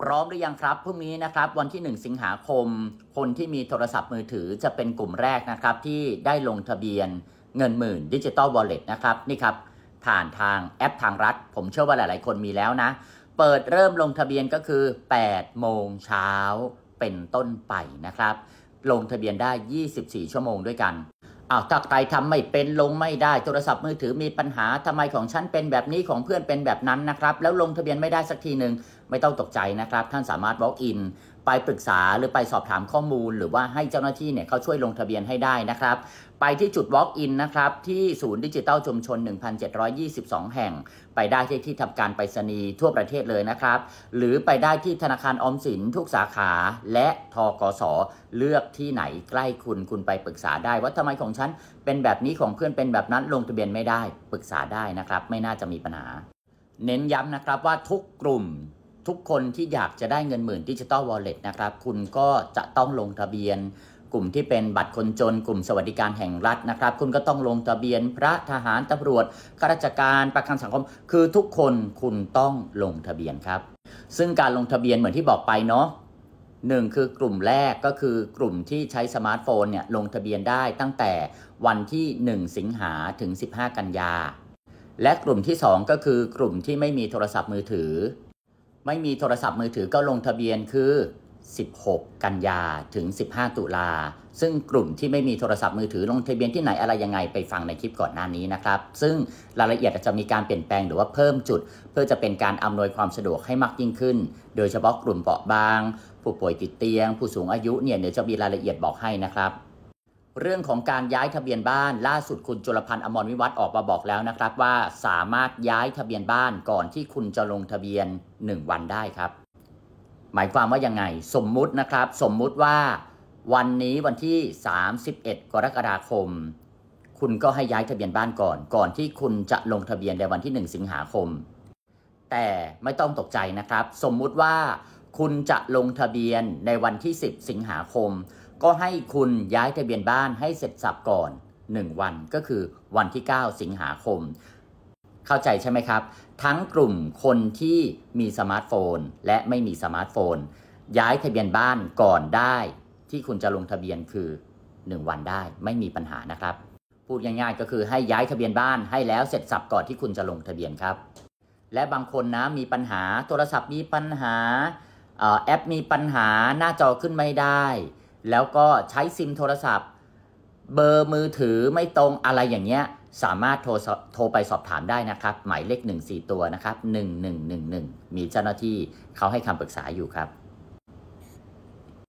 พร้อมหรือยังครับพรุ่งนี้นะครับวันที่ 1 สิงหาคม คนที่มีโทรศัพท์มือถือจะเป็นกลุ่มแรกนะครับ ที่ได้ลงทะเบียนเงินหมื่นดิจิตอลวอลเล็ตนะครับนี่ครับ ผ่านทางแอปทางรัฐ ผมเชื่อว่าหลายๆคนมีแล้วนะ เปิดเริ่มลงทะเบียนก็คือ 8 โมงเช้าเป็นต้นไปนะครับ ลงทะเบียนได้ 24 ชั่วโมงด้วยกันอ้าวถ้าใครทำไม่เป็นลงไม่ได้โทรศัพท์มือถือมีปัญหาทำไมของฉันเป็นแบบนี้ของเพื่อนเป็นแบบนั้นนะครับแล้วลงทะเบียนไม่ได้สักทีหนึ่งไม่ต้องตกใจนะครับ ท่านสามารถ walk in ไปปรึกษาหรือไปสอบถามข้อมูล หรือว่าให้เจ้าหน้าที่เนี่ยเขาช่วยลงทะเบียนให้ได้นะครับ ไปที่จุด walk in นะครับ ที่ศูนย์ดิจิตอลชุมชน 1722 แห่ง ไปได้ที่ที่ทำการไปรษณีย์ทั่วประเทศเลยนะครับ หรือไปได้ที่ธนาคารออมสินทุกสาขา และทกสเลือกที่ไหนใกล้คุณคุณไปปรึกษาได้ว่าทำไมของฉันเป็นแบบนี้ของเพื่อนเป็นแบบนั้นลงทะเบียนไม่ได้ปรึกษาได้นะครับไม่น่าจะมีปัญหา เน้นย้ำนะครับว่าทุกกลุ่มทุกคนที่อยากจะได้เงินหมื่นดิจิตอลวอลเล็ตนะครับ คุณก็จะต้องลงทะเบียน กลุ่มที่เป็นบัตรคนจนกลุ่มสวัสดิการแห่งรัฐนะครับ คุณก็ต้องลงทะเบียนพระทหารตำรวจข้าราชการประกันสังคม คือทุกคนคุณต้องลงทะเบียนครับ ซึ่งการลงทะเบียนเหมือนที่บอกไปเนาะหนึ่งคือกลุ่มแรกก็คือกลุ่มที่ใช้สมาร์ทโฟนเนี่ยลงทะเบียนได้ ตั้งแต่วันที่ 1 สิงหาถึง 15 กันยา และกลุ่มที่2ก็คือกลุ่มที่ไม่มีโทรศัพท์มือถือไม่มีโทรศัพท์มือถือก็ลงทะเบียนคือ 16 กันยา ถึง 15 ตุลา ซึ่งกลุ่มที่ไม่มีโทรศัพท์มือถือลงทะเบียนที่ไหนอะไรยังไงไปฟังในคลิปก่อนหน้านี้นะครับ ซึ่งรายละเอียดจะมีการเปลี่ยนแปลงหรือว่าเพิ่มจุด เพื่อจะเป็นการอำนวยความสะดวกให้มากยิ่งขึ้น โดยเฉพาะกลุ่มเปราะบาง ผู้ป่วยติดเตียง ผู้สูงอายุเนี่ยเดี๋ยวจะมีรายละเอียดบอกให้นะครับเรื่องของการย้ายทะเบียนบ้านล่าสุดคุณจุลพันธ์อมรวิวัฒน์ออกมาบอกแล้วนะครับว่าสามารถย้ายทะเบียนบ้านก่อนที่คุณจะลงทะเบียน 1 วันได้ครับ หมายความว่ายังไงสมมุตินะครับ สมมุติว่าวันนี้วันที่ 31 กรกฎาคม คุณก็ให้ย้ายทะเบียนบ้านก่อน ก่อนที่คุณจะลงทะเบียนในวันที่ 1 สิงหาคม แต่ไม่ต้องตกใจนะครับ สมมุติว่าคุณจะลงทะเบียนในวันที่ 10 สิงหาคมก็ให้คุณย้ายทะเบียนบ้านให้เสร็จสับก่อน 1 วันก็คือวันที่ 9 สิงหาคม เข้าใจใช่ไหมครับ ทั้งกลุ่มคนที่มีสมาร์ทโฟน และไม่มีสมาร์ทโฟน ย้ายทะเบียนบ้านก่อนได้ ที่คุณจะลงทะเบียนคือ1วันได้ไม่มีปัญหานะครับ พูดง่ายๆก็คือให้ย้ายทะเบียนบ้านให้แล้วเสร็จสับก่อนที่คุณจะลงทะเบียนครับ และบางคนนะมีปัญหาโทรศัพท์มีปัญหาแอปมีปัญหาหน้าจอขึ้นไม่ได้แล้วก็ใช้ซิมโทรศัพท์ เบอร์มือถือไม่ตรงอะไรอย่างเงี้ย สามารถโทรโทรไปสอบถามได้นะครับ หมายเลข14ตัวนะครับ 1111มีเจ้าหน้าที่เขาให้คำปรึกษาอยู่ครับ